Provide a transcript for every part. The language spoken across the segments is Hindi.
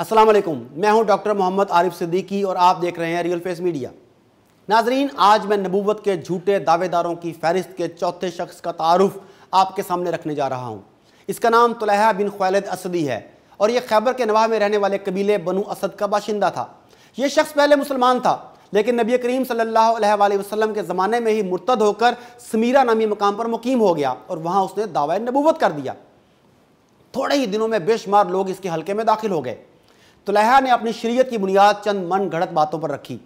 असलम मैं हूं डॉक्टर मोहम्मद आरिफ सिद्दीकी और आप देख रहे हैं रियल फेस मीडिया नाजरीन आज मैं नबूवत के झूठे दावेदारों की फहरिस्त के चौथे शख्स का तारफ़ आपके सामने रखने जा रहा हूँ इसका नाम तलहा बिन खलद असदी है और यह खैबर के नवाह में रहने वाले कबीले बनु असद का बाशिंदा था यह शख्स पहले मुसलमान था लेकिन नबी करीम सल्ला वसलम के ज़माने में ही मुर्तद होकर समीरा नामी मकाम पर मुकीम हो गया और वहाँ उसने दावा नबूवत कर दिया थोड़े ही दिनों में बेशुमार लोग इसके हल्के में दाखिल हो गए तुलहा तो ने अपनी शरीयत की बुनियाद चंद मन गढ़त बातों पर रखी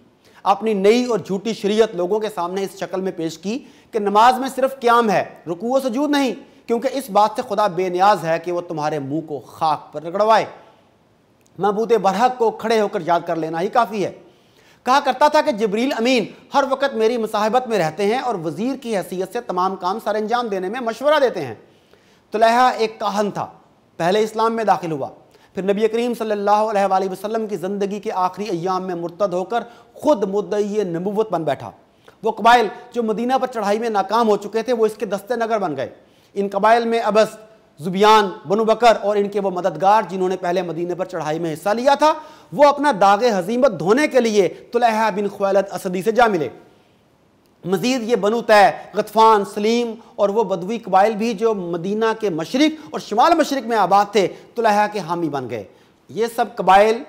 अपनी नई और झूठी शरीयत लोगों के सामने इस शक्ल में पेश की कि नमाज में सिर्फ क्याम है रुकू सजूद नहीं क्योंकि इस बात से खुदा बेनियाज है कि वह तुम्हारे मुंह को खाक पर रगड़वाए महबूत बरहक को खड़े होकर याद कर लेना ही काफ़ी है कहा करता था कि जबरील अमीन हर वक्त मेरी मुसाहबत में रहते हैं और वज़ीर की हैसियत से तमाम काम सर अंजाम देने में मशवरा देते हैं तुलहा तो एक काहन था पहले इस्लाम में दाखिल हुआ फिर नबी करीम सल्ला वसलम की ज़िंदगी के आखिरी अयाम में मुर्तद होकर ख़ुद मुद्दई नबूत बन बैठा वो कबाइल जो मदीना पर चढ़ाई में नाकाम हो चुके थे वो इसके दस्ते नगर बन गए इन कबाइल में अबस जुबियान बनु बकर और इनके वो मददगार जिन्होंने पहले मदीने पर चढ़ाई में हिस्सा लिया था वो अपना दाग हजीमत धोने के लिए तुलहा बिन खलत असदी से जा मिले मज़ीद ये बनु तय गतफ़ान सलीम और वह बदवी कबाइल भी जो मदीना के मशरक और शुमाल मशरक में आबाद थे तुलहा के हामी बन गए ये सब कबाइल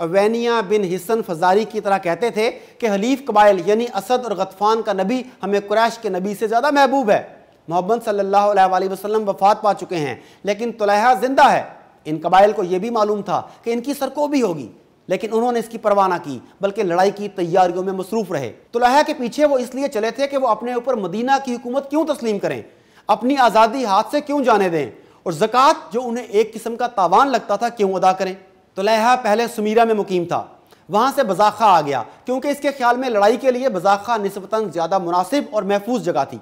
अवैनिया बिन हसन फजारी की तरह कहते थे कि हलीफ कबाइल यानी असद और गतफ़ान का नबी हमें क्रैश के नबी से ज़्यादा महबूब है मोहम्मद सल्ला वसलम वफ़ात पा चुके हैं लेकिन तुलहा ज़िंदा है इन कबाइल को यह भी मालूम था कि इनकी सरको भी होगी लेकिन उन्होंने इसकी परवाह ना की बल्कि लड़ाई की तैयारियों में मसरूफ रहे तो लहा के पीछे वो इसलिए चले थे कि वो अपने ऊपर मदीना की हुकूमत क्यों तस्लीम करें अपनी आज़ादी हाथ से क्यों जाने दें और ज़क़़त जो उन्हें एक किस्म का तावान लगता था क्यों अदा करें तो लहा पहले सुमीरा में मुकीम था वहाँ से बजाखा आ गया क्योंकि इसके ख्याल में लड़ाई के लिए बजाखा नस्बता ज़्यादा मुनासिब और महफूज जगह थी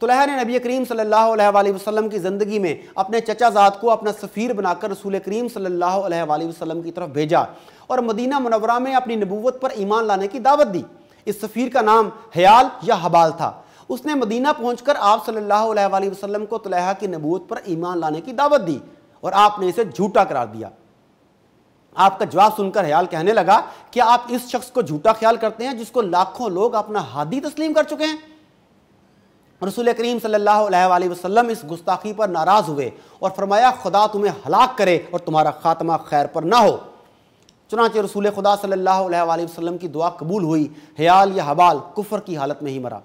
तुलह तो ने नबी करीम सल्लल्लाहु की ज़िंदगी में अपने चचाजाद को अपना सफ़ीर बनाकर रसूल करीम सल्ला वसलम की तरफ भेजा और मदीना मनवरा में अपनी नबूत पर ईमान लाने की दावत दी इस सफ़ीर का नाम हयाल या हबाल था उसने मदीना पहुंचकर आप सल्ला वसलम को तोलह की नबूत पर ईमान लाने की दावत दी और आपने इसे झूठा करार दिया आपका जवाब सुनकर हयाल कहने लगा कि आप इस शख्स को झूठा ख्याल करते हैं जिसको लाखों लोग अपना हादी तस्लीम कर चुके हैं रसूल करीम सल्ला वसलम इस गुस्ताखी पर नाराज़ हुए और फरमाया खुदा तुम्हें हलाक करे और तुम्हारा ख़ात्मा खैर पर ना हो चुनाचे रसूल खुदा सल्ला वसलम की दुआ कबूल हुई हयाल या हबाल कुफर की हालत में ही मरा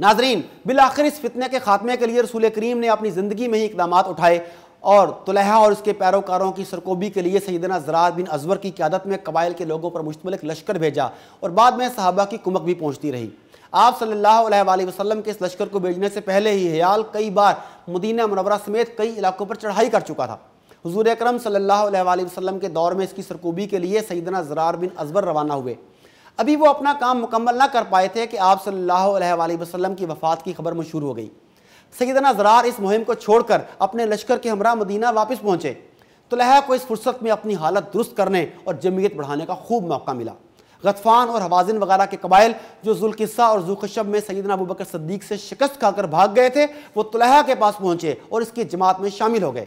नाजरीन बिल आखिर इस फितने के खात्मे के लिए रसूल करीम ने अपनी ज़िंदगी में ही इकदाम उठाए और तुलहा और उसके पैरोकारों की सरकोबी के लिए सईदना जरार बिन अजवर की क्यादत में कबाइल के लोगों पर मुश्तमल एक लश्कर भेजा और बाद में साहबा की कुमक भी पहुँचती रही आप सल्ला वसलम के इस लश्कर को भेजने से पहले ही हयाल कई बार मदीना मनवरा समेत कई इलाकों पर चढ़ाई कर चुका था हजूर अक्रम वसलम के दौर में इसकी सरकोबी के लिए सईदना जरार बिन अजबर रवाना हुए अभी वो अपना काम मुकम्मल ना कर पाए थे कि आप सल्ला वसलम की वफ़ात की खबर मशहूर हो गई सईदना जरार इस मुहिम को छोड़कर अपने लश्कर के हमरा मदीना वापस पहुंचे तलहा तो को इस फुर्सत में अपनी हालत दुरुस्त करने और जमीयत बढ़ाने का खूब मौका मिला गतफान और हवाजिन वगैरह के कबाइल जो जुल्किस्सा और जुखशब में सैदना अबू बकर सद्दीक से शिकस्त खाकर भाग गए थे वो तलहा के पास पहुंचे और इसकी जमात में शामिल हो गए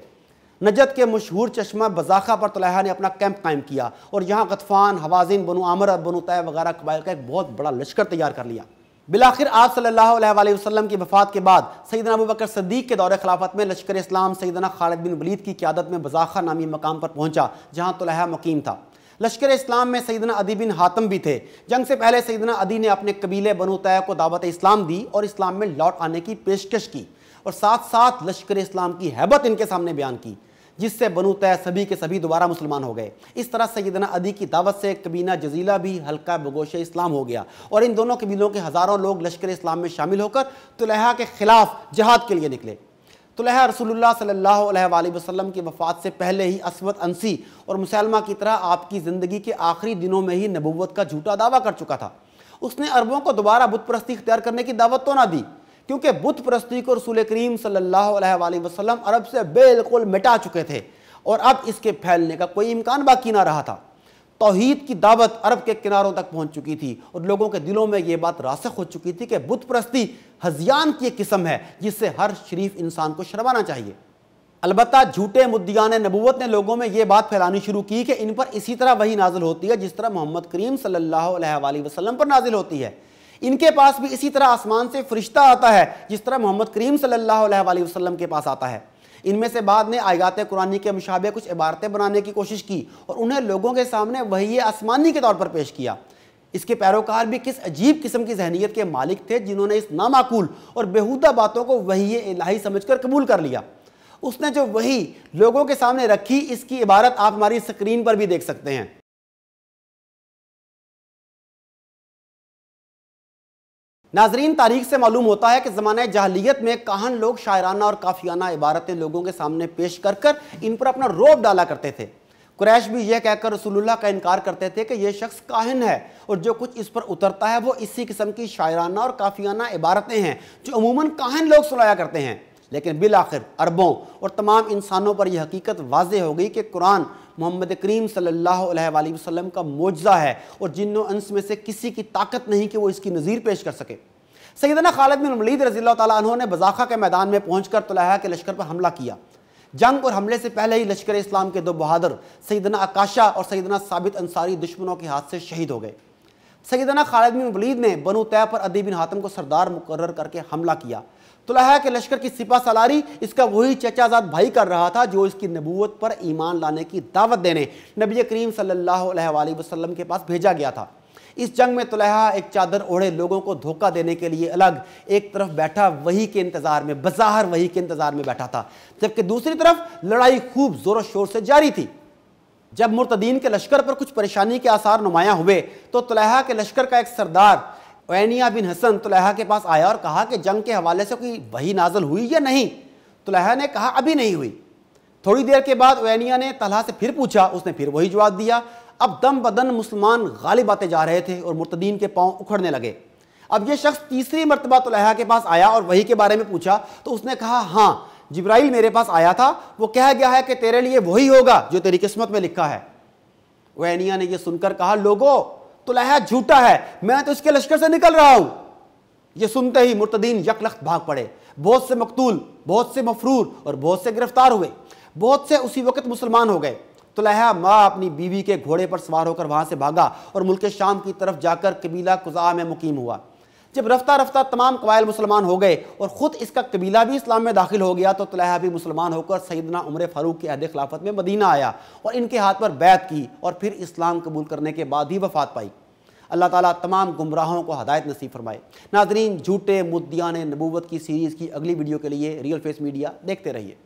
नजद के मशहूर चश्मा बजाखा पर तलहा ने अपना कैंप कायम किया और यहाँ गतफान हवाजिन बनु आमर और बनु तय वगैरह कबाइल का एक बहुत बड़ा लश्कर तैयार कर लिया बिलाखिर आप सल्लल्लाहु अलैहि वसल्लम की वफात के बाद सईदना अबू बकर के दौरे खिलाफत में लश्कर इस्लाम सईदना खालिद बिन वलीद की क्यादत में बजाखा नामी मकाम पर पहुंचा जहां तुलहा मुकीम था लश्कर इस्लाम में सईदना अदी बिन हातम भी थे जंग से पहले सईदना अदी ने अपने कबीले बनु तय को दावत इस्लाम दी और इस्लाम में लौट आने की पेशकश की और साथ साथ लश्कर इस्लाम की हैबत इनके सामने बयान की जिससे बनु तय सभी के सभी दोबारा मुसलमान हो गए इस तरह सैदना अदी की दावत से कबीना जजीला भी हल्का बगोश इस्लाम हो गया और इन दोनों कबीलों के हज़ारों लोग लश्कर इस्लाम में शामिल होकर तुलहा के ख़िलाफ़ जहाद के लिए निकले तुलहा रसोल्ला सल्ला वसलम की वफ़ात से पहले ही असमत अंसी और मुसलमा की तरह आपकी ज़िंदगी के आखिरी दिनों में ही नबूत का झूठा दावा कर चुका था उसने अरबों को दोबारा बुतप्रस्ती इख्तियार करने की दावत तो ना दी क्योंकि बुत प्रस्ती को रसूल करीम सल्लल्लाहु अरब से बिल्कुल मिटा चुके थे और अब इसके फैलने का कोई इम्कान बाकी ना रहा था तोहहीद की दावत अरब के किनारों तक पहुंच चुकी थी और लोगों के दिलों में ये बात रासख हो चुकी थी कि बुत प्रस्ती हजियान की एक किस्म है जिससे हर शरीफ इंसान को शर्माना चाहिए अलबत् झूठे मुद्दियान नबूत ने लोगों में ये बात फैलानी शुरू की कि इन पर इसी तरह वही नाजिल होती है जिस तरह मोहम्मद करीम सल्ला वसलम पर नाजिल होती है इनके पास भी इसी तरह आसमान से फरिश्ता आता है जिस तरह मोहम्मद करीम सल्लल्लाहु अलैहि वसल्लम के पास आता है इनमें से बाद ने आयात कुरानी के मुशाबे कुछ इबारतें बनाने की कोशिश की और उन्हें लोगों के सामने वही आसमानी के तौर पर पेश किया इसके पैरोकार भी किस अजीब किस्म की जहनीत के मालिक थे जिन्होंने इस नामाकूल और बेहूदा बातों को वही इलाही समझकर कबूल कर लिया उसने जो वही लोगों के सामने रखी इसकी इबारत आप हमारी स्क्रीन पर भी देख सकते हैं नाजरीन तारीख से मालूम होता है कि जमाने जहलीत में काहन लोग शायराना और काफियाना इबारतें लोगों के सामने पेश कर कर इन पर अपना रोब डाला करते थे क्रैश भी यह कहकर रसूलुल्लाह का इनकार करते थे कि यह शख्स काहिन है और जो कुछ इस पर उतरता है वो इसी किस्म की शायराना और काफियाना इबारतें हैं जो अमूमन काहिन लोग सुनाया करते हैं लेकिन बिल आखिर अरबों और तमाम इंसानों पर यह हकीकत वाज हो गई कि कुरान मोहम्मद करीम सल्लल्लाहु अलैहि का मुआजा है और जिन अंस में से किसी की ताकत नहीं कि वो इसकी नज़ीर पेश कर सके सैदना खालिद बिन वलीद रजील तु ने बजाखा के मैदान में पहुँच कर तलहा के लश्कर पर हमला किया जंग और हमले से पहले ही लश्कर इस्लाम के दो बहादुर सैदना आकाशा और सैदना साबित अंसारी दुश्मनों के हाथ से शहीद हो गए सैदना खालिद बिन वलीद ने बनु तय पर अदीबिन हातम को सरदार मुकर करके हमला किया तुलहा तो के लश्कर की सिपा सलारी इसका वही चचाजाद भाई कर रहा था जो इसकी नबूत पर ईमान लाने की दावत देने नबी करीम सल्लल्लाहु अलैहि वसल्लम के पास भेजा गया था इस जंग में तुलहा एक चादर ओढ़े लोगों को धोखा देने के लिए अलग एक तरफ बैठा वही के इंतजार में बाजार वही के इंतजार में बैठा था जबकि दूसरी तरफ लड़ाई खूब जोरों शोर से जारी थी जब मुर्तदीन के लश्कर पर कुछ परेशानी के आसार नुमाया हुए तो तुलहा के लश्कर का एक सरदार ओनिया बिन हसन तुलहा के पास आया और कहा कि जंग के हवाले से कोई वही नाजल हुई या नहीं तुलहा ने कहा अभी नहीं हुई थोड़ी देर के बाद ओनिया ने तलहा से फिर पूछा उसने फिर वही जवाब दिया अब दम बदन मुसलमान गालिब आते जा रहे थे और मुर्तदीन के पाँव उखड़ने लगे अब यह शख्स तीसरी मरतबा तुलहा के पास आया और वही के बारे में पूछा तो उसने कहा हाँ जिब्राइल मेरे पास आया था वो कह गया है कि तेरे लिए वही होगा जो तेरी किस्मत में लिखा है वैनिया ने यह सुनकर कहा लोगों तुलहा झूठा है मैं तो इसके लश्कर से निकल रहा हूं यह सुनते ही मुर्तदीन यकलख्त भाग पड़े बहुत से मकतूल बहुत से मफरूर और बहुत से गिरफ्तार हुए बहुत से उसी वक्त मुसलमान हो गए तुलहा माँ अपनी बीवी के घोड़े पर सवार होकर वहां से भागा और मुल्क शाम की तरफ जाकर कबीला कुजा में मुकीम हुआ जब रफ्ता रफ्ता तमाम कबायल मुसलमान हो गए और ख़ुद इसका कबीला भी इस्लाम में दाखिल हो गया तो तलहा भी मुसलमान होकर सईदना उम्र फ़ारूक की अहद खिलाफत में मदीना आया और इनके हाथ पर बैत की और फिर इस्लाम कबूल करने के बाद ही वफात पाई अल्लाह ताला तमाम गुमराहों को हदायत नसीब फरमाए नाजरीन झूठे मुद्दियान नबूवत की सीरीज़ की अगली वीडियो के लिए रियल फेस मीडिया देखते रहिए